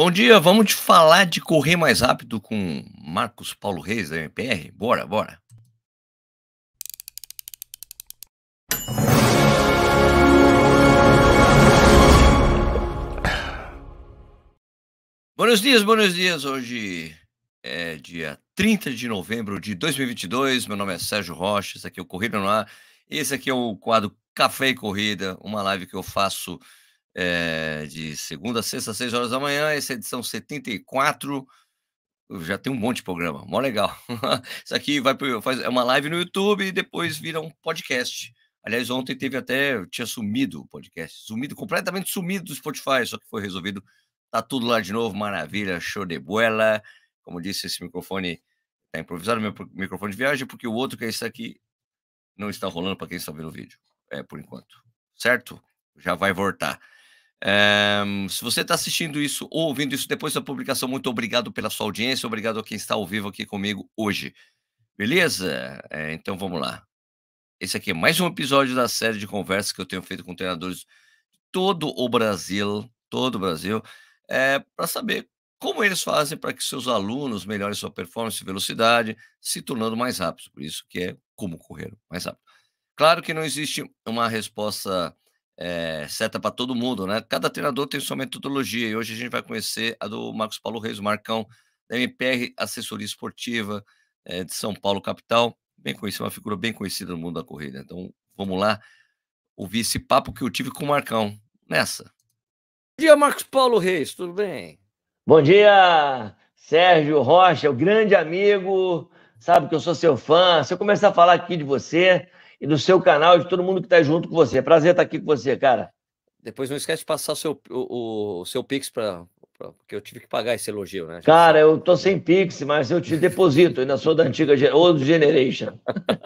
Bom dia, vamos falar de correr mais rápido com Marcos Paulo Reis da MPR. Bora, bora. Buenos dias, buenos dias. Hoje é dia 30 de novembro de 2022. Meu nome é Sérgio Rocha. Esse aqui é o Corrida no Ar. Esse aqui é o quadro Café e Corrida, uma live que eu faço é, de segunda a sexta, às seis horas da manhã, essa é a edição 74. Já tem um monte de programa, mó legal. Isso aqui vai pro, faz, é uma live no YouTube e depois vira um podcast. Aliás, ontem teve até, tinha sumido o podcast, sumido, completamente sumido do Spotify, só que foi resolvido. Tá tudo lá de novo, maravilha, show de bola. Como disse, esse microfone tá improvisado, meu microfone de viagem, porque o outro que é esse aqui não está rolando para quem está vendo o vídeo. É, por enquanto. Certo? Já vai voltar. Eh, se você está assistindo isso ou ouvindo isso depois da publicação, muito obrigado pela sua audiência, obrigado a quem está ao vivo aqui comigo hoje. Beleza? É, então vamos lá. Esse aqui é mais um episódio da série de conversas que eu tenho feito com treinadores de todo o Brasil, todo o Brasil, é, eh, para saber como eles fazem para que seus alunos melhorem sua performance e velocidade, se tornando mais rápidos. Por isso que é como correr mais rápido. Claro que não existe uma resposta é, seta para todo mundo, né? Cada treinador tem sua metodologia e hoje a gente vai conhecer a do Marcos Paulo Reis, Marcão, da MPR Assessoria Esportiva é, de São Paulo, capital. Bem conhecido, uma figura bem conhecida no mundo da corrida. Então, vamos lá ouvir esse papo que eu tive com o Marcão nessa. Bom dia, Marcos Paulo Reis, tudo bem? Bom dia, Sérgio Rocha, o grande amigo, sabe que eu sou seu fã. Se eu começar a falar aqui de você, e do seu canal e de todo mundo que está junto com você. É prazer estar tá aqui com você, cara. Depois não esquece de passar o seu, o, o seu Pix para. Porque eu tive que pagar esse elogio, né? Cara, eu tô sem Pix, mas eu te deposito, ainda sou da antiga old generation.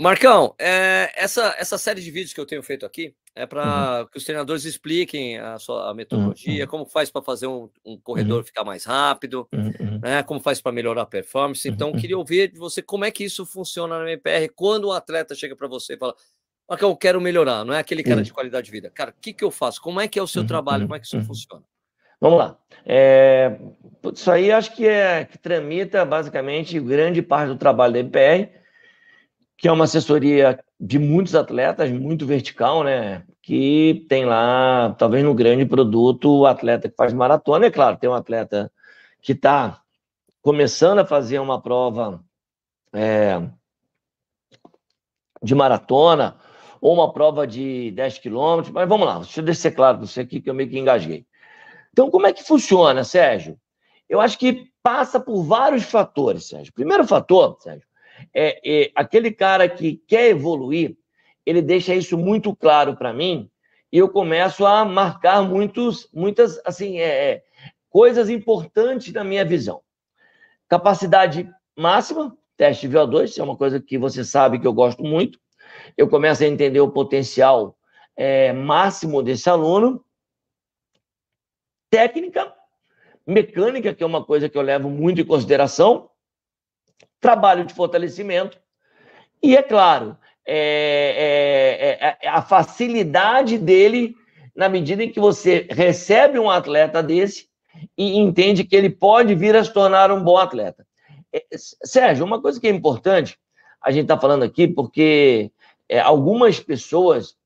Marcão, é, essa, essa série de vídeos que eu tenho feito aqui é para uhum. que os treinadores expliquem a sua a metodologia, uhum. como faz para fazer um, um corredor uhum. ficar mais rápido, uhum, uhum. né, como faz para melhorar a performance. Uhum, então, queria ouvir de você como é que isso funciona na MPR quando o atleta chega para você e fala: Marcão, eu quero melhorar, não é aquele cara de qualidade de vida. Cara, o que, que eu faço? Como é que é o seu trabalho? Como é que isso funciona? Vamos lá. É, isso aí acho que é que tramita basicamente grande parte do trabalho da MPR que é uma assessoria de muitos atletas, muito vertical, né? Que tem lá, talvez no grande produto, o atleta que faz maratona, é claro, tem um atleta que está começando a fazer uma prova é, de maratona ou uma prova de 10 quilômetros, mas vamos lá, deixa eu ser claro para você aqui que eu meio que engasguei. Então, como é que funciona, Sérgio? Eu acho que passa por vários fatores, Sérgio. Primeiro fator, Sérgio, é, é, aquele cara que quer evoluir, ele deixa isso muito claro para mim e eu começo a marcar muitos, muitas assim é, é coisas importantes na minha visão. Capacidade máxima, teste VO2, é uma coisa que você sabe que eu gosto muito. Eu começo a entender o potencial é, máximo desse aluno. Técnica, mecânica, que é uma coisa que eu levo muito em consideração trabalho de fortalecimento. E, é claro, é, é, é, é a facilidade dele na medida em que você recebe um atleta desse e entende que ele pode vir a se tornar um bom atleta. É, Sérgio, uma coisa que é importante a gente está falando aqui, porque é, algumas pessoas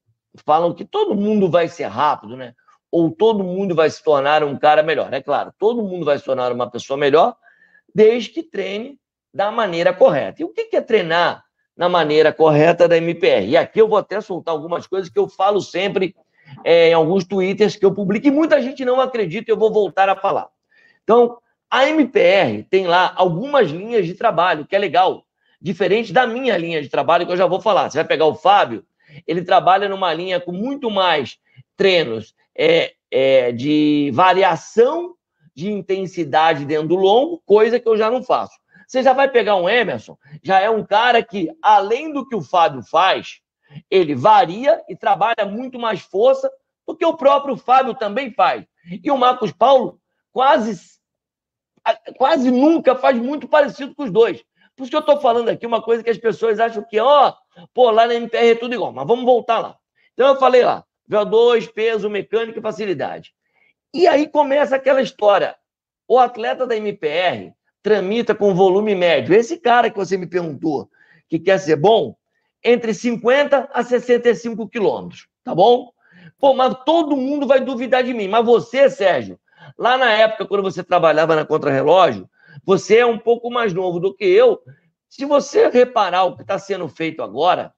falam que todo mundo vai ser rápido, né? Ou todo mundo vai se tornar um cara melhor. É claro, todo mundo vai se tornar uma pessoa melhor, desde que treine da maneira correta. E o que é treinar na maneira correta da MPR? E aqui eu vou até soltar algumas coisas que eu falo sempre é, em alguns twitters que eu publico e muita gente não acredita, eu vou voltar a falar. Então, a MPR tem lá algumas linhas de trabalho, que é legal, diferente da minha linha de trabalho, que eu já vou falar. Você vai pegar o Fábio, ele trabalha numa linha com muito mais treinos é, é, de variação de intensidade dentro do longo, coisa que eu já não faço. Você já vai pegar um Emerson, já é um cara que, além do que o Fábio faz, ele varia e trabalha muito mais força do que o próprio Fábio também faz. E o Marcos Paulo quase, quase nunca faz muito parecido com os dois. Por isso que eu estou falando aqui uma coisa que as pessoas acham que, ó, pô, lá na MPR é tudo igual, mas vamos voltar lá. Então eu falei lá, VO2, peso, mecânica e facilidade. E aí começa aquela história. O atleta da MPR, tramita com volume médio. Esse cara que você me perguntou que quer ser bom, entre 50 a 65 quilômetros, tá bom? Pô, mas todo mundo vai duvidar de mim. Mas você, Sérgio, lá na época, quando você trabalhava na Contrarrelógio, você é um pouco mais novo do que eu. Se você reparar o que está sendo feito agora,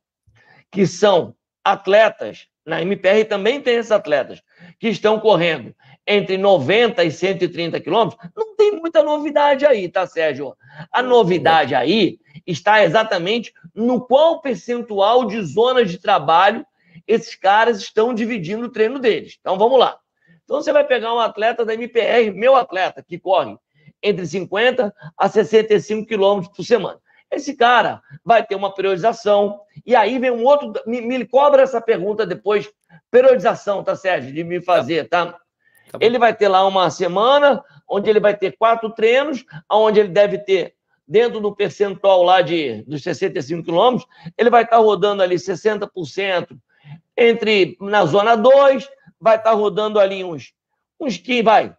que são atletas, na MPR também tem esses atletas, que estão correndo entre 90 e 130 quilômetros, não tem muita novidade aí, tá, Sérgio? A novidade aí está exatamente no qual percentual de zonas de trabalho esses caras estão dividindo o treino deles. Então vamos lá. Então você vai pegar um atleta da MPR, meu atleta, que corre entre 50 a 65 quilômetros por semana. Esse cara vai ter uma periodização. E aí vem um outro. Me, me cobra essa pergunta depois. Periodização, tá, Sérgio? De me fazer, tá? Tá ele vai ter lá uma semana onde ele vai ter quatro treinos, onde ele deve ter, dentro do percentual lá de, dos 65 quilômetros, ele vai estar tá rodando ali 60% entre na zona 2, vai estar tá rodando ali uns, uns que vai,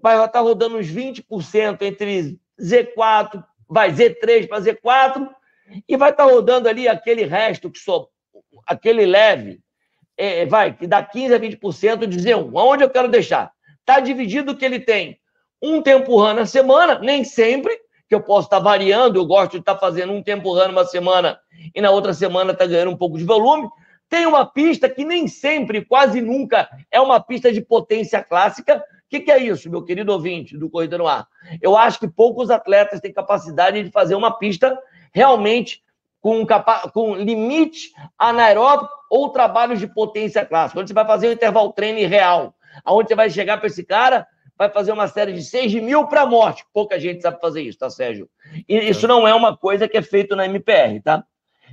vai estar tá rodando uns 20% entre Z4, vai Z3 para Z4, e vai estar tá rodando ali aquele resto que só, aquele leve, é, vai, que dá 15% a 20% de Z1. Aonde eu quero deixar? Está dividido o que ele tem. Um tempo run na semana, nem sempre, que eu posso estar tá variando, eu gosto de estar tá fazendo um tempo run uma semana e na outra semana está ganhando um pouco de volume. Tem uma pista que nem sempre, quase nunca, é uma pista de potência clássica. O que, que, é isso, meu querido ouvinte do Corrida no Ar? Eu acho que poucos atletas têm capacidade de fazer uma pista realmente com, capa com limite anaeróbico ou trabalhos de potência clássica, onde você vai fazer um intervalo treino real aonde você vai chegar para esse cara, vai fazer uma série de 6 mil para a morte. Pouca gente sabe fazer isso, tá, Sérgio? E isso não é uma coisa que é feito na MPR, tá?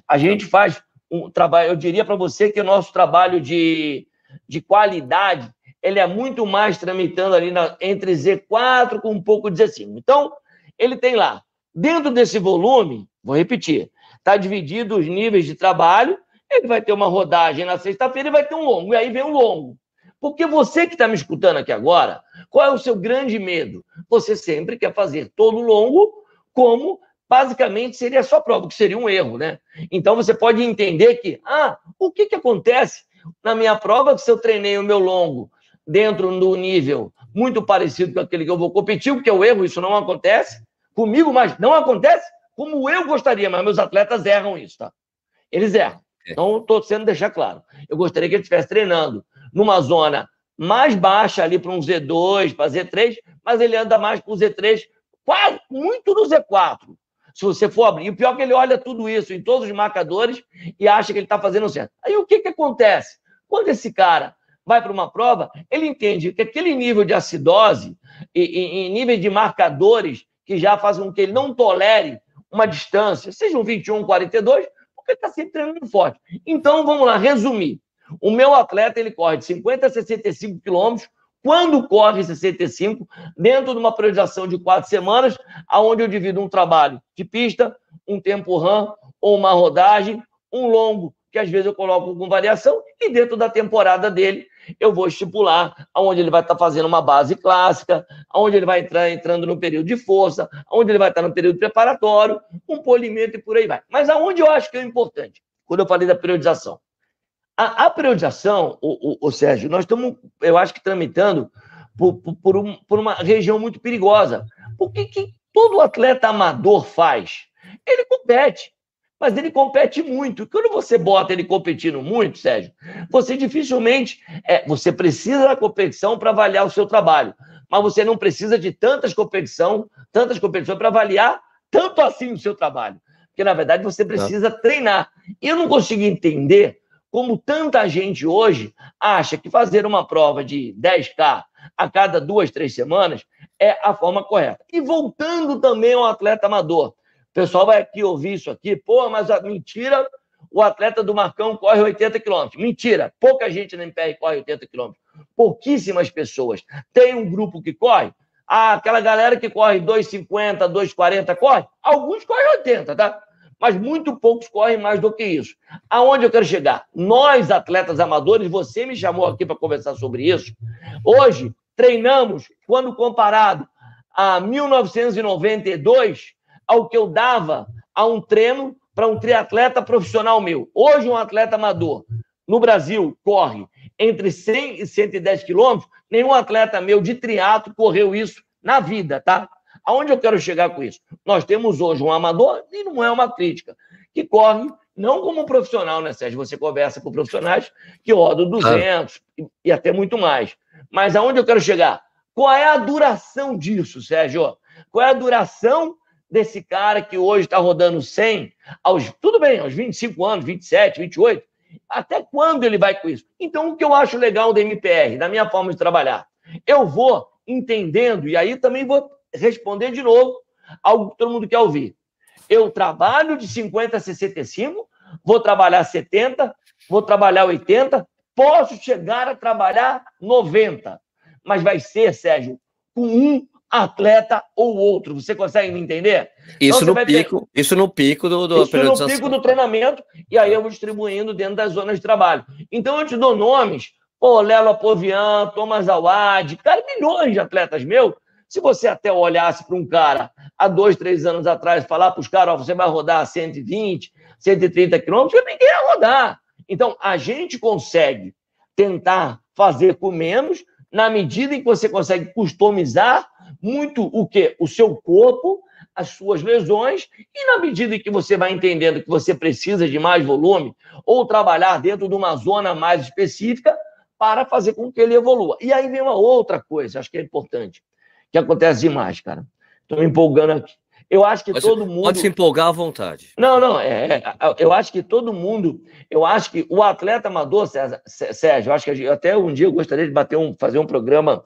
A gente faz um trabalho, eu diria para você que o nosso trabalho de, de qualidade, ele é muito mais tramitando ali na, entre Z4 com um pouco de Z5. Então, ele tem lá, dentro desse volume, vou repetir, está dividido os níveis de trabalho, ele vai ter uma rodagem na sexta-feira e vai ter um longo, e aí vem o um longo. Porque você que está me escutando aqui agora, qual é o seu grande medo? Você sempre quer fazer todo longo como basicamente seria a sua prova, que seria um erro, né? Então você pode entender que, ah, o que, que acontece na minha prova se eu treinei o meu longo dentro do nível muito parecido com aquele que eu vou competir, porque é o erro, isso não acontece comigo, mas não acontece como eu gostaria, mas meus atletas erram isso, tá? Eles erram. É. Então, estou sendo deixar claro. Eu gostaria que ele estivesse treinando numa zona mais baixa ali para um Z2, para Z3, mas ele anda mais para o Z3, quase muito no Z4. Se você for abrir, o pior é que ele olha tudo isso em todos os marcadores e acha que ele está fazendo certo. Aí o que, que acontece? Quando esse cara vai para uma prova, ele entende que aquele nível de acidose e, e, e nível de marcadores que já fazem com que ele não tolere uma distância, seja um 21, 42, porque está sempre treinando forte. Então, vamos lá, resumir. O meu atleta, ele corre de 50 a 65 quilômetros, quando corre 65, dentro de uma periodização de quatro semanas, aonde eu divido um trabalho de pista, um tempo run, ou uma rodagem, um longo, que às vezes eu coloco com variação, e dentro da temporada dele, eu vou estipular aonde ele vai estar tá fazendo uma base clássica, aonde ele vai entrar entrando no período de força, aonde ele vai estar tá no período preparatório, um polimento e por aí vai. Mas aonde eu acho que é importante, quando eu falei da periodização? A, a periodização, o, o, o, Sérgio, nós estamos, eu acho que tramitando por, por, por, um, por uma região muito perigosa. Por que todo atleta amador faz? Ele compete mas ele compete muito. Quando você bota ele competindo muito, Sérgio, você dificilmente. É, você precisa da competição para avaliar o seu trabalho, mas você não precisa de tantas competição, tantas competições para avaliar tanto assim o seu trabalho. Porque, na verdade, você precisa não. treinar. E eu não consigo entender como tanta gente hoje acha que fazer uma prova de 10K a cada duas, três semanas é a forma correta. E voltando também ao atleta amador. O pessoal vai aqui ouvir isso aqui, pô, mas a mentira, o atleta do Marcão corre 80 quilômetros. Mentira, pouca gente na MPR corre 80 quilômetros. Pouquíssimas pessoas. Tem um grupo que corre, ah, aquela galera que corre 2,50, 2,40, corre. Alguns correm 80, tá? mas muito poucos correm mais do que isso. Aonde eu quero chegar? Nós, atletas amadores, você me chamou aqui para conversar sobre isso. Hoje, treinamos, quando comparado a 1992, ao que eu dava a um treino para um triatleta profissional meu. Hoje, um atleta amador no Brasil corre entre 100 e 110 quilômetros. Nenhum atleta meu de triatlo correu isso na vida, tá? Aonde eu quero chegar com isso? Nós temos hoje um amador, e não é uma crítica, que corre não como um profissional, né, Sérgio? Você conversa com profissionais que rodam 200 e, e até muito mais. Mas aonde eu quero chegar? Qual é a duração disso, Sérgio? Qual é a duração desse cara que hoje está rodando 100, aos, tudo bem, aos 25 anos, 27, 28? Até quando ele vai com isso? Então, o que eu acho legal do MPR, da minha forma de trabalhar, eu vou entendendo, e aí também vou responder de novo algo que todo mundo quer ouvir. Eu trabalho de 50 a 65, vou trabalhar 70, vou trabalhar 80, posso chegar a trabalhar 90. Mas vai ser, Sérgio, com um atleta ou outro. Você consegue me entender? Então isso então, no pico, ter... isso no pico do, do isso no pico do treinamento, e aí eu vou distribuindo dentro das zonas de trabalho. Então eu te dou nomes, pô, Lelo Apovian, Thomas Awad, cara, milhões de atletas meus se você até olhasse para um cara há dois, três anos atrás, falar para os caras, você vai rodar 120, 130 quilômetros, ninguém ia rodar. Então, a gente consegue tentar fazer com menos na medida em que você consegue customizar muito o que o seu corpo, as suas lesões e na medida em que você vai entendendo que você precisa de mais volume ou trabalhar dentro de uma zona mais específica para fazer com que ele evolua. E aí vem uma outra coisa, acho que é importante que acontece demais, cara. Estou me empolgando aqui. Eu acho que todo mundo. Pode se empolgar à vontade. Não, não. É, é eu acho que todo mundo. Eu acho que o atleta amador, César, Sérgio, eu acho que até um dia eu gostaria de bater um, fazer um programa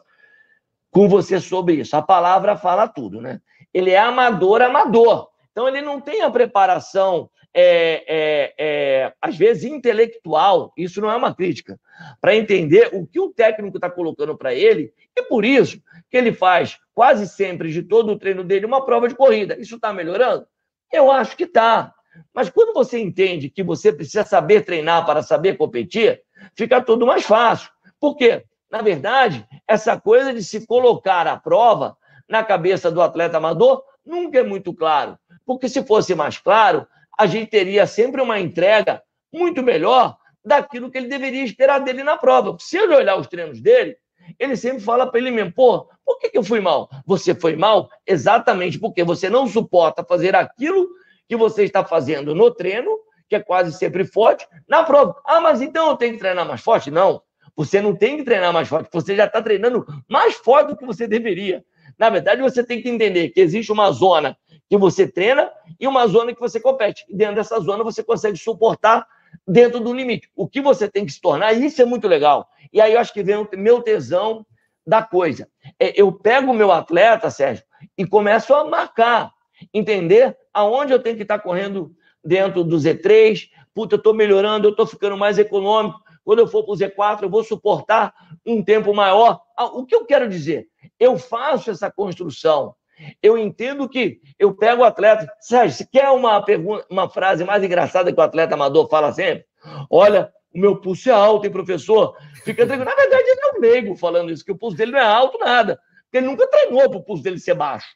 com você sobre isso. A palavra fala tudo, né? Ele é amador, amador. Então ele não tem a preparação, é, é, é, às vezes intelectual, isso não é uma crítica, para entender o que o técnico está colocando para ele, e por isso que ele faz quase sempre de todo o treino dele uma prova de corrida. Isso está melhorando? Eu acho que está. Mas quando você entende que você precisa saber treinar para saber competir, fica tudo mais fácil. Por quê? Na verdade, essa coisa de se colocar a prova na cabeça do atleta amador nunca é muito claro. Porque se fosse mais claro, a gente teria sempre uma entrega muito melhor daquilo que ele deveria esperar dele na prova. Se ele olhar os treinos dele, ele sempre fala para ele mesmo: pô, por que, que eu fui mal? Você foi mal exatamente porque você não suporta fazer aquilo que você está fazendo no treino, que é quase sempre forte, na prova. Ah, mas então eu tenho que treinar mais forte? Não. Você não tem que treinar mais forte, você já está treinando mais forte do que você deveria. Na verdade, você tem que entender que existe uma zona que você treina e uma zona que você compete. E dentro dessa zona você consegue suportar dentro do limite. O que você tem que se tornar, isso é muito legal. E aí eu acho que vem o meu tesão da coisa. É, eu pego o meu atleta, Sérgio, e começo a marcar, entender aonde eu tenho que estar tá correndo dentro do Z3. Puta, eu estou melhorando, eu estou ficando mais econômico. Quando eu for para o Z4, eu vou suportar um tempo maior. Ah, o que eu quero dizer? Eu faço essa construção eu entendo que eu pego o atleta. Sérgio, você quer uma, pergunta, uma frase mais engraçada que o atleta amador fala sempre? Olha, o meu pulso é alto, hein, professor? Fica tranquilo. Na verdade, ele é um leigo falando isso, que o pulso dele não é alto, nada. Porque ele nunca treinou para o pulso dele ser baixo.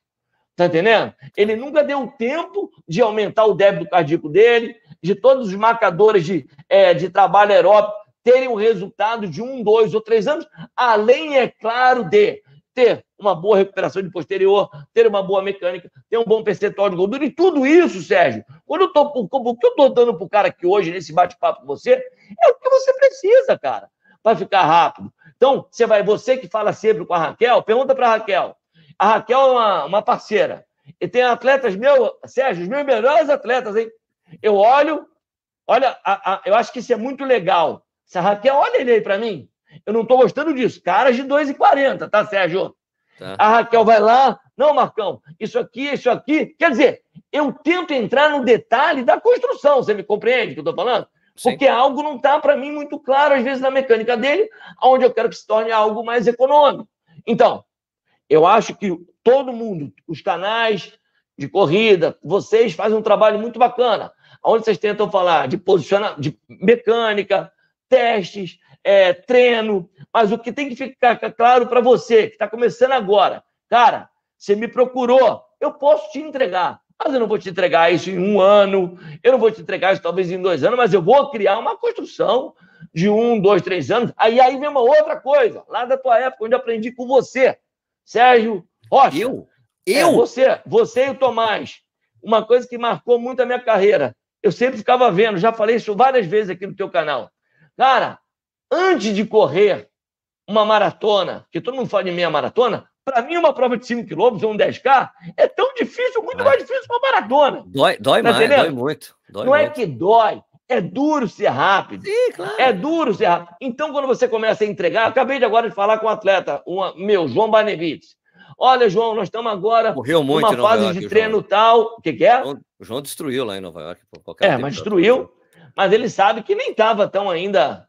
Tá entendendo? Ele nunca deu tempo de aumentar o débito cardíaco dele, de todos os marcadores de, é, de trabalho aeróbico terem o resultado de um, dois ou três anos, além, é claro, de ter uma boa recuperação de posterior, ter uma boa mecânica, ter um bom percentual de gordura. E tudo isso, Sérgio, quando eu tô, o que eu estou dando para o cara aqui hoje, nesse bate-papo com você, é o que você precisa, cara, para ficar rápido. Então, você vai, você que fala sempre com a Raquel, pergunta para a Raquel. A Raquel é uma, uma parceira. E tem atletas meus, Sérgio, os meus melhores atletas, hein? Eu olho, olha, a, a, eu acho que isso é muito legal. Se a Raquel olha ele aí para mim, eu não estou gostando disso. Caras de 2,40, tá, Sérgio? Tá. A Raquel vai lá, não, Marcão, isso aqui, isso aqui. Quer dizer, eu tento entrar no detalhe da construção, você me compreende o que eu estou falando? Sim. Porque algo não está para mim muito claro, às vezes, na mecânica dele, onde eu quero que se torne algo mais econômico. Então, eu acho que todo mundo, os canais de corrida, vocês fazem um trabalho muito bacana, onde vocês tentam falar de posicionamento, de mecânica, testes, é, treino, mas o que tem que ficar claro para você, que está começando agora, cara, você me procurou, eu posso te entregar, mas eu não vou te entregar isso em um ano, eu não vou te entregar isso talvez em dois anos, mas eu vou criar uma construção de um, dois, três anos. Aí, aí vem uma outra coisa, lá da tua época, onde aprendi com você, Sérgio Rocha. Eu? É, eu? É, você, você e o Tomás. Uma coisa que marcou muito a minha carreira. Eu sempre ficava vendo, já falei isso várias vezes aqui no teu canal. Cara, antes de correr uma maratona, que todo mundo fala de meia maratona, para mim uma prova de 5 km ou um 10K é tão difícil, muito é. mais difícil que uma maratona. Dói, dói tá mais, dói muito. Dói Não é muito. é que dói, é duro ser rápido. Sim, claro. É duro ser rápido. Então, quando você começa a entregar, acabei de agora de falar com um atleta, uma, meu, João Banevites. Olha, João, nós estamos agora Correu muito numa fase York, de treino João. tal. O que, que é? O João, o João destruiu lá em Nova York. é, mas destruiu. Mas ele sabe que nem estava tão ainda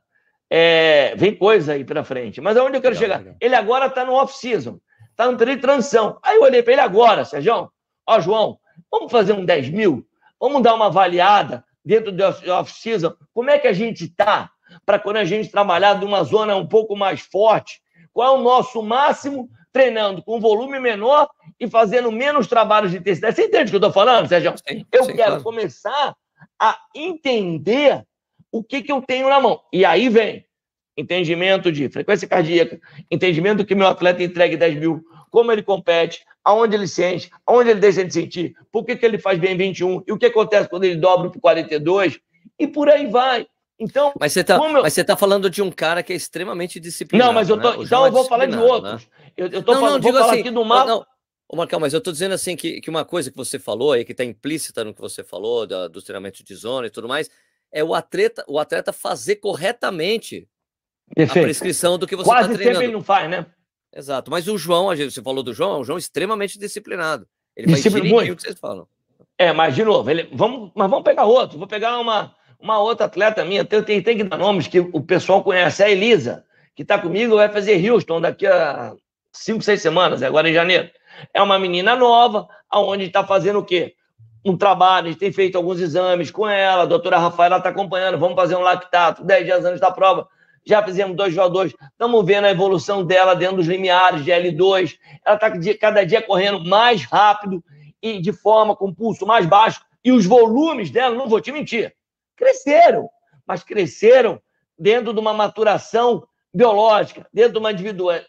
é, vem coisa aí pela frente. Mas aonde eu quero legal, chegar? Legal. Ele agora está no off-season, está no período de transição. Aí eu olhei para ele agora, Sérgio, ó, João, vamos fazer um 10 mil? Vamos dar uma avaliada dentro do off-season? Como é que a gente está para quando a gente trabalhar de uma zona um pouco mais forte? Qual é o nosso máximo treinando com volume menor e fazendo menos trabalhos de intensidade? Você entende o que eu estou falando, Sérgio? Sim, eu sim, quero claro. começar a entender o que, que eu tenho na mão. E aí vem entendimento de frequência cardíaca, entendimento do que meu atleta entregue 10 mil, como ele compete, aonde ele sente, aonde ele deixa de sentir, por que, que ele faz bem 21 e o que acontece quando ele dobra para 42 e por aí vai. Então, mas você está eu... tá falando de um cara que é extremamente disciplinado. Não, mas eu tô, né? então eu é vou falar de outros. Né? Eu, eu tô não, falando, não, vou falar assim, aqui do mapa. Não, Ô, Marcão, mas eu estou dizendo assim que, que uma coisa que você falou aí, que está implícita no que você falou, da, do treinamento de zona e tudo mais, é o atleta, o atleta fazer corretamente Perfeito. a prescrição do que você está tá treinando. sempre ele não faz, né? Exato. Mas o João, você falou do João, é um João extremamente disciplinado. Ele Disciplina vai o que vocês falam. É, mas de novo, ele, vamos, mas vamos pegar outro. Vou pegar uma, uma outra atleta minha, tem, tem, tem que dar nomes que o pessoal conhece, é a Elisa, que está comigo, vai fazer Houston daqui a cinco, seis semanas, agora em janeiro. É uma menina nova, aonde está fazendo o quê? um trabalho, a gente tem feito alguns exames com ela, a doutora Rafaela está acompanhando, vamos fazer um lactato, 10 dias antes da prova, já fizemos dois x 2 estamos vendo a evolução dela dentro dos limiares de L2, ela está cada dia correndo mais rápido e de forma com pulso mais baixo, e os volumes dela, não vou te mentir, cresceram, mas cresceram dentro de uma maturação biológica, dentro de uma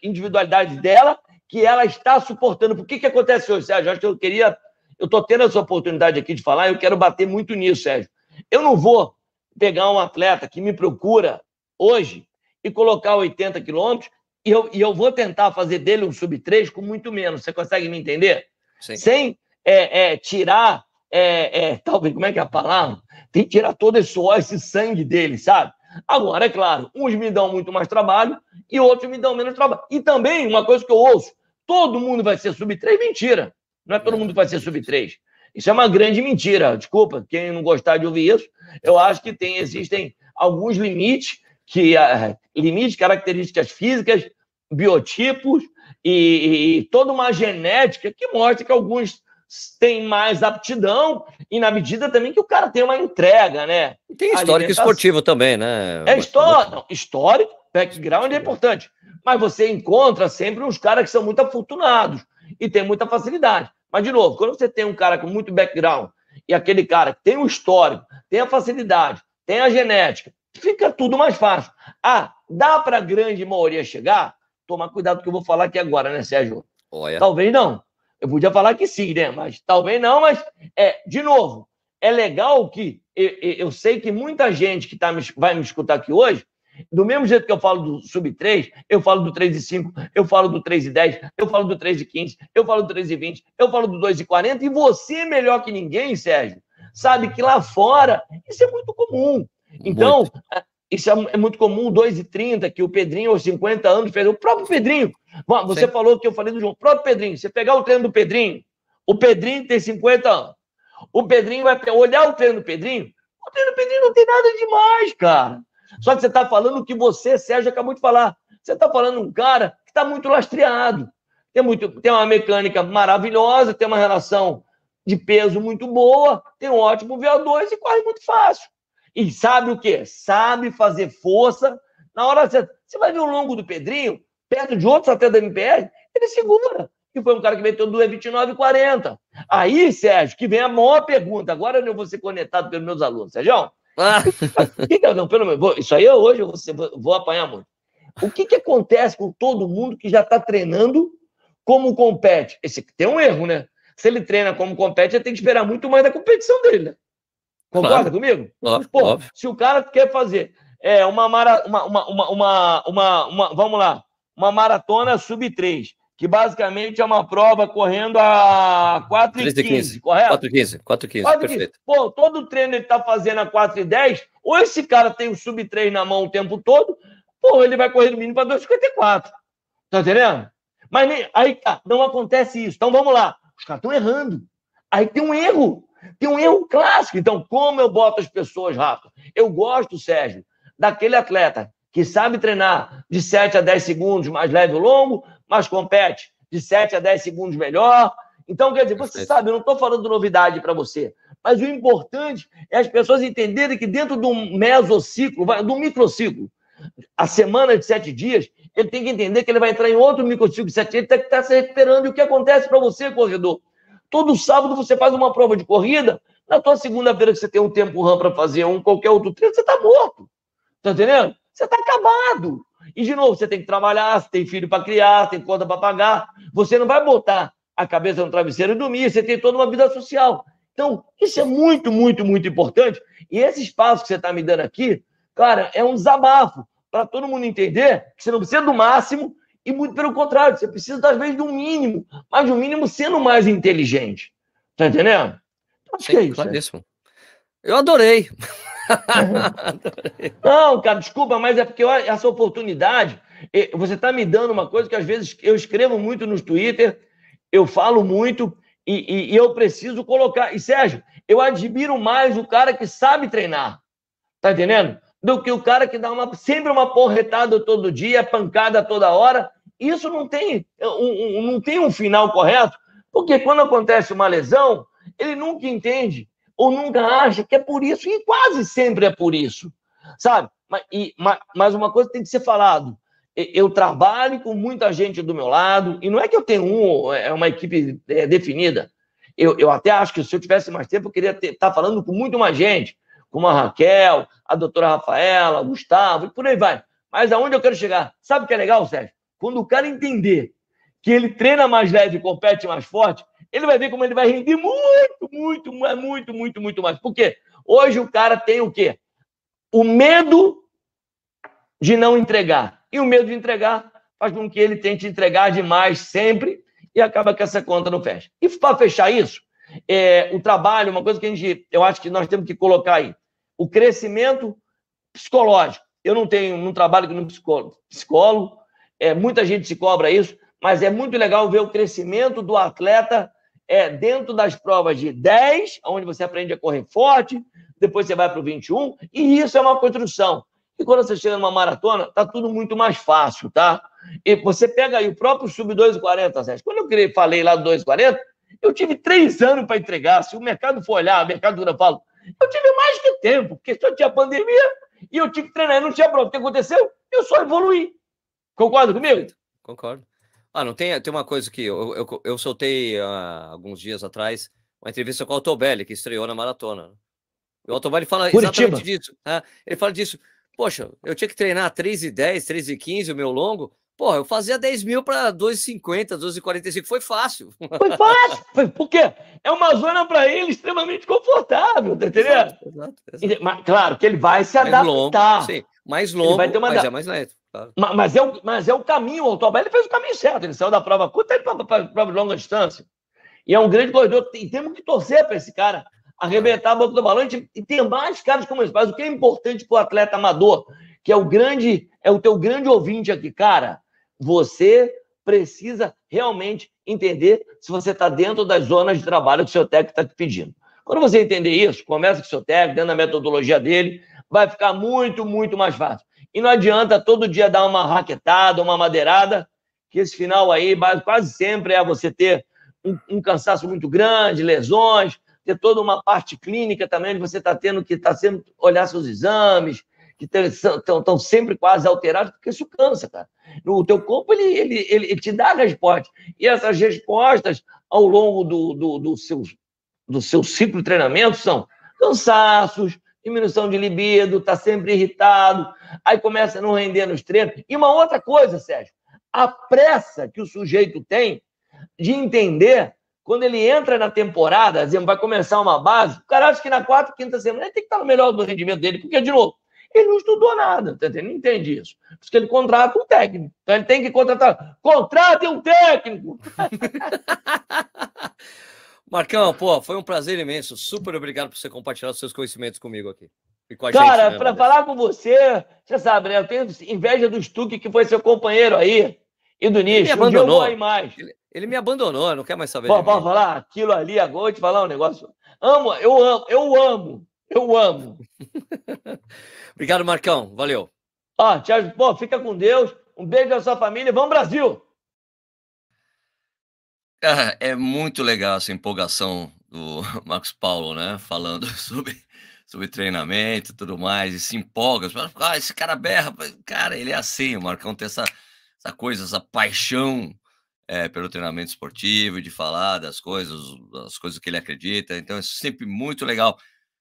individualidade dela que ela está suportando. Por que, que acontece hoje, Sérgio? Acho que eu queria eu estou tendo essa oportunidade aqui de falar e eu quero bater muito nisso, Sérgio. Eu não vou pegar um atleta que me procura hoje e colocar 80 quilômetros e eu, e eu vou tentar fazer dele um sub-3 com muito menos. Você consegue me entender? Sim. Sem é, é, tirar, é, é talvez, como é que é a palavra? Tem que tirar todo esse suor, esse sangue dele, sabe? Agora, é claro, uns me dão muito mais trabalho e outros me dão menos trabalho. E também, uma coisa que eu ouço, todo mundo vai ser sub-3, mentira. Não é todo mundo que vai ser sub-3. Isso é uma grande mentira. Desculpa, quem não gostar de ouvir isso, eu acho que tem, existem alguns limites, que uh, limites, características físicas, biotipos e, e toda uma genética que mostra que alguns têm mais aptidão e na medida também que o cara tem uma entrega, né? E tem histórico esportivo também, né? É histórico, histórico, background é importante. Mas você encontra sempre uns caras que são muito afortunados e tem muita facilidade. Mas, de novo, quando você tem um cara com muito background e aquele cara que tem o um histórico, tem a facilidade, tem a genética, fica tudo mais fácil. Ah, dá para a grande maioria chegar? Tomar cuidado que eu vou falar aqui agora, né, Sérgio? Olha. Talvez não. Eu podia falar que sim, né? Mas talvez não, mas, é, de novo, é legal que eu, eu sei que muita gente que tá, vai me escutar aqui hoje do mesmo jeito que eu falo do sub-3, eu falo do 3 e 5, eu falo do 3 e 10, eu falo do 3 e 15, eu falo do 3 e 20, eu falo do 2 e 40, e você, é melhor que ninguém, Sérgio, sabe que lá fora isso é muito comum. Então, muito. É, isso é, é muito comum, 2 e 30, que o Pedrinho, aos 50 anos, fez. O próprio Pedrinho, você Sim. falou que eu falei do João, o próprio Pedrinho, você pegar o treino do Pedrinho, o Pedrinho tem 50 anos, o Pedrinho vai olhar o treino do Pedrinho, o treino do Pedrinho não tem nada demais, cara. Só que você está falando o que você, Sérgio, acabou de falar. Você está falando um cara que está muito lastreado. Tem, muito, tem uma mecânica maravilhosa, tem uma relação de peso muito boa, tem um ótimo VO2 e corre muito fácil. E sabe o quê? Sabe fazer força na hora certa. Você vai ver o longo do Pedrinho, perto de outros até da MPR, ele segura. E foi um cara que meteu 2940 Aí, Sérgio, que vem a maior pergunta. Agora eu vou ser conectado pelos meus alunos. Sérgio, que ah. então, não, pelo menos, isso aí é hoje eu vou, vou apanhar muito. O que, que acontece com todo mundo que já está treinando como compete? Esse tem um erro, né? Se ele treina como compete, ele tem que esperar muito mais da competição dele, né? Concorda claro. comigo? Óbvio, Pô, óbvio. Se o cara quer fazer é, uma, mara, uma, uma, uma, uma, uma, uma, vamos lá, uma maratona sub 3, que basicamente é uma prova correndo a 4 e 15, 15, correto? 4 e 15, 4 e 15, 4 15. perfeito. Pô, todo treino ele tá fazendo a 4 e 10, ou esse cara tem o um sub 3 na mão o tempo todo, pô, ele vai correr no mínimo para 2,54. Tá entendendo? Mas nem, aí tá, não acontece isso. Então vamos lá. Os caras estão errando. Aí tem um erro. Tem um erro clássico. Então, como eu boto as pessoas rápido? Eu gosto, Sérgio, daquele atleta que sabe treinar de 7 a 10 segundos mais leve ou longo, mas compete de 7 a 10 segundos melhor. Então, quer dizer, você sabe, eu não estou falando novidade para você, mas o importante é as pessoas entenderem que dentro de um mesociclo, de um microciclo, a semana de sete dias, ele tem que entender que ele vai entrar em outro microciclo de sete dias, ele tem que estar tá se recuperando. E o que acontece para você, corredor? Todo sábado você faz uma prova de corrida, na tua segunda-feira que você tem um tempo RAM para fazer um qualquer outro treino, você está morto. Tá entendendo? Você está acabado. E, de novo, você tem que trabalhar, você tem filho para criar, você tem conta para pagar. Você não vai botar a cabeça no travesseiro e dormir, você tem toda uma vida social. Então, isso é muito, muito, muito importante. E esse espaço que você está me dando aqui, cara, é um desabafo para todo mundo entender que você não precisa do máximo e muito pelo contrário, você precisa, às vezes, do mínimo, mas do mínimo sendo mais inteligente. Tá entendendo? Então, acho Sim, que é isso. Né? Claríssimo. É. Eu adorei. não, cara, desculpa, mas é porque eu, essa oportunidade, você está me dando uma coisa que às vezes eu escrevo muito no Twitter, eu falo muito e, e, e eu preciso colocar. E Sérgio, eu admiro mais o cara que sabe treinar, tá entendendo? Do que o cara que dá uma, sempre uma porretada todo dia, pancada toda hora. Isso não tem é, um, um não tem um final correto, porque quando acontece uma lesão, ele nunca entende ou nunca acha que é por isso, e quase sempre é por isso, sabe? Mas, e, mas, mas uma coisa tem que ser falado, eu trabalho com muita gente do meu lado, e não é que eu tenho um, é, é uma equipe é, definida. Eu, eu até acho que se eu tivesse mais tempo, eu queria estar tá falando com muito mais gente, como a Raquel, a doutora Rafaela, o Gustavo, e por aí vai. Mas aonde eu quero chegar? Sabe o que é legal, Sérgio? Quando o cara entender que ele treina mais leve e compete mais forte, ele vai ver como ele vai render muito, muito, muito, muito, muito mais. Por quê? Hoje o cara tem o quê? O medo de não entregar. E o medo de entregar faz com que ele tente entregar demais sempre e acaba que essa conta não fecha. E para fechar isso, é, o trabalho, uma coisa que a gente, eu acho que nós temos que colocar aí, o crescimento psicológico. Eu não tenho um trabalho que não psicólogo, psicólogo é, muita gente se cobra isso, mas é muito legal ver o crescimento do atleta é dentro das provas de 10, onde você aprende a correr forte, depois você vai para o 21, e isso é uma construção. E quando você chega numa maratona, tá tudo muito mais fácil, tá? E você pega aí o próprio sub 2,40, Sérgio. Quando eu falei lá do 2,40, eu tive três anos para entregar. Se o mercado for olhar, o mercado dura, falo, eu tive mais que tempo, porque só tinha pandemia e eu tive que treinar. Eu não tinha prova. O que aconteceu? Eu só evoluí. Concorda comigo? Concordo. Ah, não tem, tem uma coisa que eu, eu, eu soltei ah, alguns dias atrás uma entrevista com o Altobelli, que estreou na maratona. Né? E o Altobelli fala Curitiba. exatamente disso. Né? Ele fala disso. Poxa, eu tinha que treinar 3 e 10, 3 e 15 o meu longo. Porra, eu fazia 10 mil para 2,50, 2,45. Foi fácil. Foi fácil. Foi, quê? é uma zona para ele extremamente confortável, tá entendendo? Exato, exato, exato. Mas, claro que ele vai se mais adaptar. Longo, sim, mais longo, mas é mais lento. Mas, mas, é o, mas é o caminho, o Altobá, ele fez o caminho certo, ele saiu da prova curta, ele para a prova de longa distância. E é um grande corredor, e temos que torcer para esse cara arrebentar a boca do balão e tipo, ter mais caras como esse. Mas o que é importante para o atleta amador, que é o grande, é o teu grande ouvinte aqui, cara, você precisa realmente entender se você está dentro das zonas de trabalho que o seu técnico está te pedindo. Quando você entender isso, começa com o seu técnico, dentro da metodologia dele, vai ficar muito, muito mais fácil. E não adianta todo dia dar uma raquetada, uma madeirada, que esse final aí quase sempre é você ter um, um cansaço muito grande, lesões, ter toda uma parte clínica também, onde você está tendo que tá sendo, olhar seus exames, que estão sempre quase alterados, porque isso cansa, cara. O teu corpo, ele, ele, ele te dá respostas. E essas respostas, ao longo do, do, do, seu, do seu ciclo de treinamento, são cansaços, diminuição de libido, está sempre irritado, aí começa a não render nos treinos. E uma outra coisa, Sérgio, a pressa que o sujeito tem de entender quando ele entra na temporada, exemplo, vai começar uma base, o cara acha que na quarta, quinta semana ele tem que estar no melhor do rendimento dele, porque, de novo, ele não estudou nada, tá ele não entende isso. Por isso que ele contrata um técnico. Então ele tem que contratar. Contrate um técnico! Marcão, pô, foi um prazer imenso. Super obrigado por você compartilhar os seus conhecimentos comigo aqui. Com Cara, né, para falar com você, você sabe, né? Eu tenho inveja do Stuque que foi seu companheiro aí, e do Nish. Ele me abandonou. Um mais. Ele, ele, me abandonou, não quer mais saber. Pô, pode falar aquilo ali agora, vou te falar um negócio. Amo, eu amo, eu amo, eu amo. obrigado, Marcão. Valeu. Ó, Thiago, pô, fica com Deus. Um beijo à sua família. Vamos, Brasil! Cara, é muito legal essa empolgação do Marcos Paulo, né? Falando sobre, sobre treinamento e tudo mais, e se empolga. Ah, esse cara berra. Cara, ele é assim, o Marcão tem essa, essa coisa, essa paixão é, pelo treinamento esportivo, de falar das coisas, as coisas que ele acredita. Então, é sempre muito legal.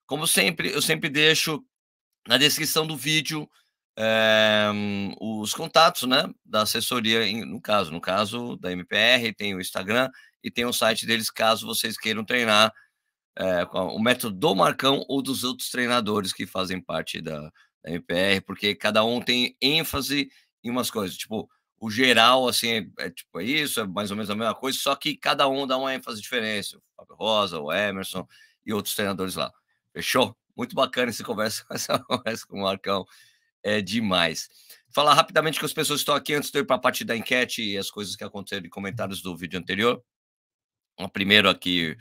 Como sempre, eu sempre deixo na descrição do vídeo é, os contatos né, da assessoria, no caso. No caso da MPR, tem o Instagram e tem o site deles, caso vocês queiram treinar é, com o método do Marcão ou dos outros treinadores que fazem parte da, da MPR, porque cada um tem ênfase em umas coisas. Tipo, o geral, assim, é, é, tipo é isso, é mais ou menos a mesma coisa, só que cada um dá uma ênfase diferente. O Fábio Rosa, o Emerson e outros treinadores lá. Fechou? Muito bacana esse conversa, essa conversa com o Marcão é demais. Falar rapidamente com as pessoas que estão aqui antes de eu ir para a parte da enquete e as coisas que aconteceram em comentários do vídeo anterior. Um primeiro aqui,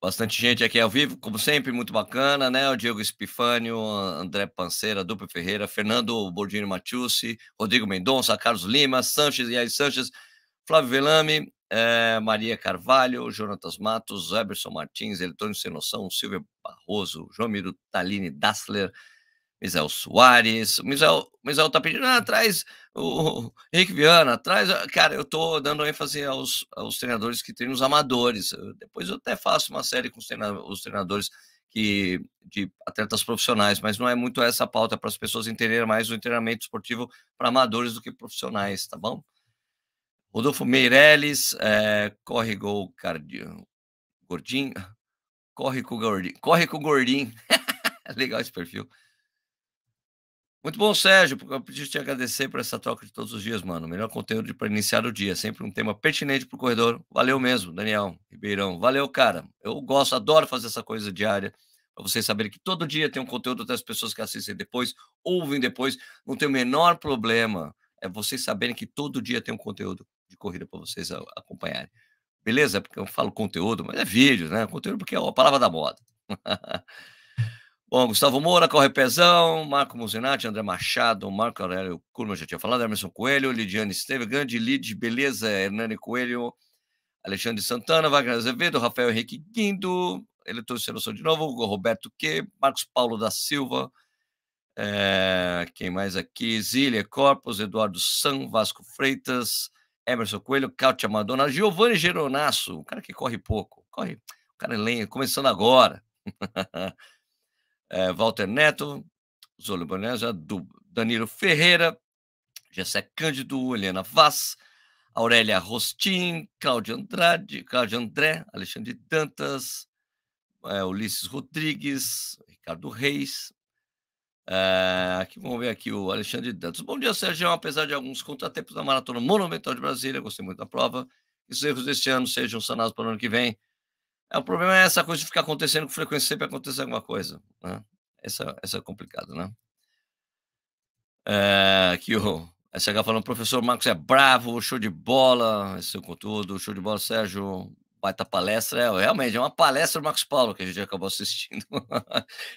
bastante gente aqui ao vivo, como sempre, muito bacana, né? O Diego Espifânio, André Panceira, Dupla Ferreira, Fernando Bordino Matiusi, Rodrigo Mendonça, Carlos Lima, Sanches e aí Sanches, Flávio Velame, é, Maria Carvalho, Jonatas Matos, Eberson Martins, Elitônio Sem Noção, Silvio Barroso, João Miro Talini Dassler, Misael Soares, o Misael, Misael tá pedindo, ah, traz o Henrique Viana, traz. Cara, eu tô dando ênfase aos, aos treinadores que treinam os amadores. Eu, depois eu até faço uma série com os, os treinadores que, de atletas profissionais, mas não é muito essa a pauta para as pessoas entenderem mais o treinamento esportivo para amadores do que profissionais, tá bom? Rodolfo Meirelles, é, corre gol cardio, gordinho, corre com o gordinho, corre com o gordinho, legal esse perfil. Muito bom, Sérgio. porque Eu preciso te agradecer por essa troca de todos os dias, mano. Melhor conteúdo para iniciar o dia. Sempre um tema pertinente para o corredor. Valeu mesmo, Daniel Ribeirão. Valeu, cara. Eu gosto, adoro fazer essa coisa diária. Para vocês saberem que todo dia tem um conteúdo das pessoas que assistem depois, ouvem depois. Não tem o menor problema. É vocês saberem que todo dia tem um conteúdo de corrida para vocês acompanharem. Beleza? Porque eu falo conteúdo, mas é vídeo, né? Conteúdo porque é a palavra da moda. Bom, Gustavo Moura, Corre Pezão, Marco Musinati, André Machado, Marco Aurélio Curma, já tinha falado, Emerson Coelho, Lidiane Esteve, grande Lid, beleza, Hernani Coelho, Alexandre Santana, Wagner Azevedo, Rafael Henrique Guindo, ele trouxe seleção de novo, Roberto Q, Marcos Paulo da Silva, é, quem mais aqui? Zília Corpus, Eduardo San, Vasco Freitas, Emerson Coelho, Cátia Madonna, Giovanni Geronasso, um cara que corre pouco, corre, o cara é lenha, começando agora. é, Walter Neto, Zolio Bonesa, Danilo Ferreira, Jessé Cândido, Helena Vaz, Aurélia Rostin, Cláudio Andrade, Cláudio André, Alexandre Dantas, é, Ulisses Rodrigues, Ricardo Reis. É, eh, aqui vamos ver aqui o Alexandre Dantas. Bom dia, Sérgio. Apesar de alguns contratempos na Maratona Monumental de Brasília, gostei muito da prova. Que os erros deste ano sejam sanados para o ano que vem. É, o problema é essa coisa de ficar acontecendo com frequência, sempre acontece alguma coisa. Né? Essa, essa é complicada, né? É, que o SH falando, professor Marcos é bravo, show de bola, esse o conteúdo, show de bola, Sérgio, baita palestra. É, realmente, é uma palestra do Marcos Paulo que a gente acabou assistindo.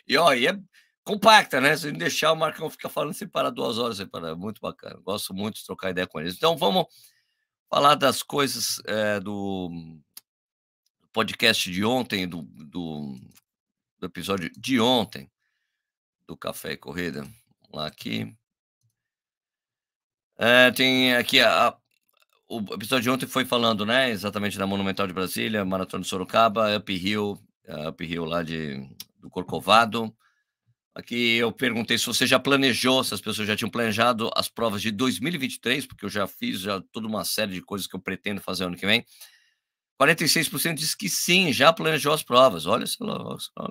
e, ó, e é compacta, né? Se deixar, o Marcão ficar falando sem parar duas horas, sem parar. Muito bacana. Gosto muito de trocar ideia com eles. Então, vamos falar das coisas é, do podcast de ontem, do, do, do episódio de ontem do Café e Corrida. Vamos lá aqui. É, tem aqui a, a, o episódio de ontem foi falando, né? Exatamente da Monumental de Brasília, Maratona de Sorocaba, Up Hill, é, Up Hill lá de, do Corcovado. Aqui eu perguntei se você já planejou, se as pessoas já tinham planejado as provas de 2023, porque eu já fiz já toda uma série de coisas que eu pretendo fazer ano que vem. 46% diz que sim, já planejou as provas. Olha, só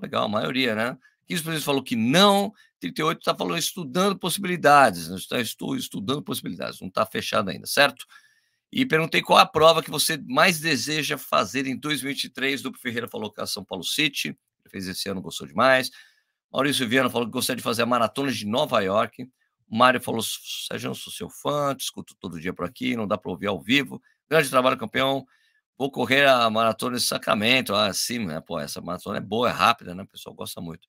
legal, a maioria, né? 15% falou que não, 38% está falando estudando possibilidades, né? está estou estudando possibilidades, não está fechado ainda, certo? E perguntei qual a prova que você mais deseja fazer em 2023. Duplo Ferreira falou que é São Paulo City, fez esse ano, gostou demais. Maurício Viana falou que gostaria de fazer a maratona de Nova York. Mário falou: Sérgio, sou seu fã, te escuto todo dia por aqui, não dá para ouvir ao vivo. Grande trabalho, campeão. Vou correr a maratona de Sacramento. Ah, sim, né? Pô, essa maratona é boa, é rápida, né? O pessoal gosta muito.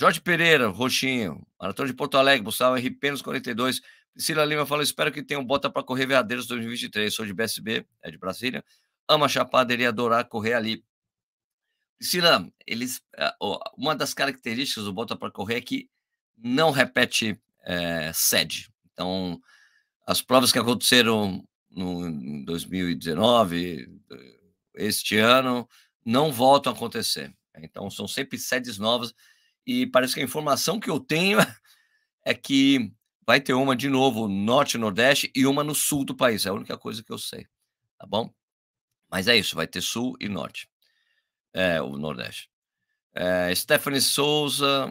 Jorge Pereira, Roxinho. Maratona de Porto Alegre, Gustavo RP nos 42. Priscila Lima falou: espero que tenham bota para correr Veadeiros 2023. Sou de BSB, é de Brasília. Ama Chapada, iria adorar correr ali. Priscila, eles, eh, uma das características do bota para correr é que não repete é, sede. Então, as provas que aconteceram no, em 2019, este ano não voltam a acontecer. Então, são sempre sedes novas. E parece que a informação que eu tenho é que vai ter uma de novo norte nordeste e uma no sul do país. É a única coisa que eu sei, tá bom? Mas é isso, vai ter sul e norte. É, o nordeste. É, Stephanie Souza,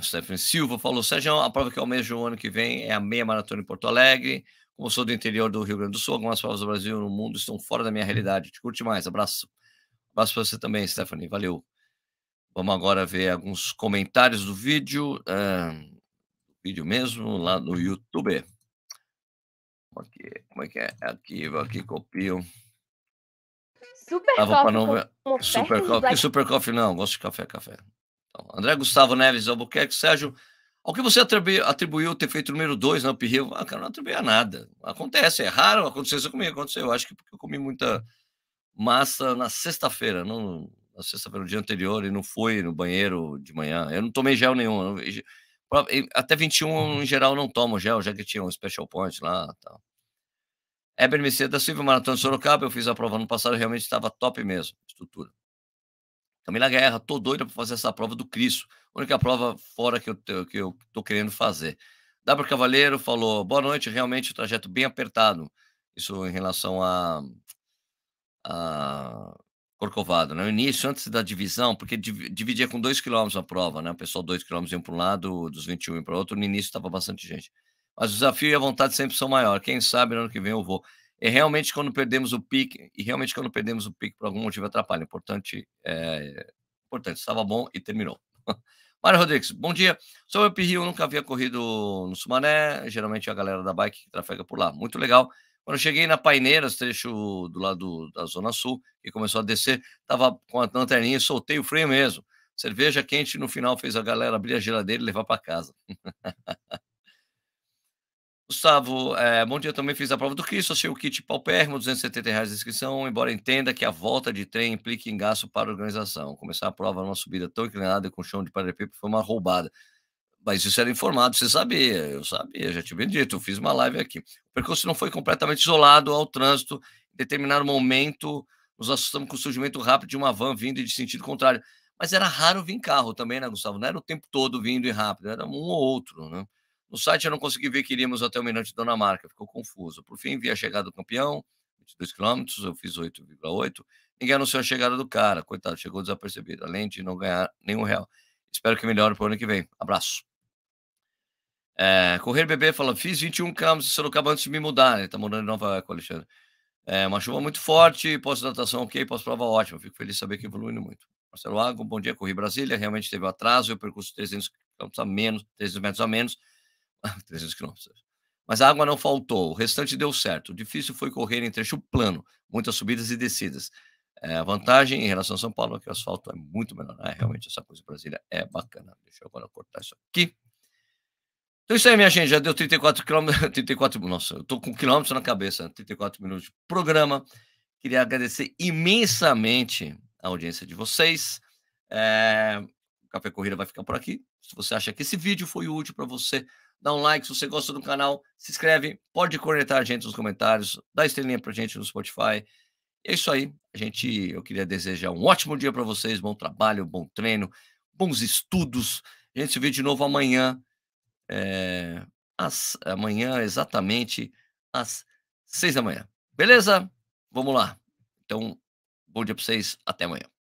Stephanie Silva falou: Sérgio, a prova que eu almejo o ano que vem é a meia maratona em Porto Alegre. Como sou do interior do Rio Grande do Sul, algumas palavras do Brasil no mundo estão fora da minha hum. realidade. Te curte mais. Abraço. Abraço para você também, Stephanie. Valeu. Vamos agora ver alguns comentários do vídeo. Uh, vídeo mesmo, lá no YouTube. Aqui, como é que é? é? Aqui, vou aqui, copio. Super ah, Coffee. Não... Super, Coffee. Black... super Coffee não, gosto de café, café. Então, André Gustavo Neves Albuquerque, Sérgio. Ao que você atribuiu ter feito o número 2 na Uphill, ah, eu não não atribuía nada. Acontece, é raro, aconteceu isso comigo, aconteceu. Eu acho que porque eu comi muita massa na sexta-feira, não na sexta-feira, no dia anterior, e não fui no banheiro de manhã. Eu não tomei gel nenhum. até 21, uhum. em geral, não tomo gel, já que tinha um special point lá tal. Eber Messias da Silva, Maratona Sorocaba, eu fiz a prova no passado, realmente estava top mesmo, estrutura. Camila Guerra, tô doida para fazer essa prova do Cristo única prova fora que eu, que eu tô querendo fazer. W Cavaleiro falou, boa noite, realmente o trajeto bem apertado. Isso em relação a, a Corcovado, né? No início, antes da divisão, porque dividia com 2 km a prova, né? O pessoal 2 km iam para um lado, dos 21 para o outro, no início estava bastante gente. Mas o desafio e a vontade sempre são maior. Quem sabe no ano que vem eu vou. E é realmente quando perdemos o pique, e realmente quando perdemos o pique por algum motivo atrapalha. Importante, é... importante, estava bom e terminou. Mário Rodrigues, bom dia. Sou eu, Pirri, eu nunca havia corrido no Sumané, geralmente é a galera da bike que trafega por lá. Muito legal. Quando eu cheguei na Paineiras, trecho do lado da Zona Sul, e começou a descer, tava com a lanterninha e soltei o freio mesmo. Cerveja quente no final fez a galera abrir a geladeira e levar para casa. Gustavo, é, bom dia. Eu também fiz a prova do Cristo, achei o kit paupérrimo, 270 reais de inscrição, embora entenda que a volta de trem implique em gasto para a organização. Começar a prova numa subida tão inclinada com chão de parapeito foi uma roubada. Mas isso era informado, você sabia, eu sabia, já te bendito, eu fiz uma live aqui. O percurso não foi completamente isolado ao trânsito. Em determinado momento, nos assustamos com o surgimento rápido de uma van vindo de sentido contrário. Mas era raro vir carro também, né, Gustavo? Não era o tempo todo vindo e rápido, era um ou outro, né? No site eu não consegui ver que iríamos até o Mirante Dinamarca, ficou confuso. Por fim, vi a chegada do campeão, 22 quilômetros, eu fiz 8,8. Ninguém anunciou a chegada do cara, coitado, chegou desapercebido, além de não ganhar nenhum real. Espero que melhore para o ano que vem. Abraço. É, Correr Bebê fala: fiz 21 km de Sorocaba antes de me mudar. Ele né? tá morando em Nova York, Alexandre. É, uma chuva muito forte, pós-hidratação ok, pós-prova ótima. Fico feliz de saber que evoluindo muito. Marcelo Água, bom dia, Corri Brasília. Realmente teve um atraso, o percurso 300 km a menos, 300 metros a menos 300 quilômetros. Mas a água não faltou, o restante deu certo. O difícil foi correr em trecho plano, muitas subidas e descidas. É, a vantagem em relação a São Paulo é que o asfalto é muito melhor. Né? Realmente, essa coisa em Brasília é bacana. Deixa eu agora cortar isso aqui. Então, isso aí, minha gente. Já deu 34 quilômetros. 34, nossa, eu tô com quilômetros na cabeça. 34 minutos de programa. Queria agradecer imensamente a audiência de vocês. É, o Café Corrida vai ficar por aqui. Se você acha que esse vídeo foi útil para você, dá um like se você gosta do canal, se inscreve, pode conectar a gente nos comentários, dá estrelinha pra gente no Spotify. É isso aí. A gente, eu queria desejar um ótimo dia para vocês, bom trabalho, bom treino, bons estudos. A gente se vê de novo amanhã. É, às, amanhã, exatamente às seis da manhã. Beleza? Vamos lá. Então, bom dia para vocês. Até amanhã.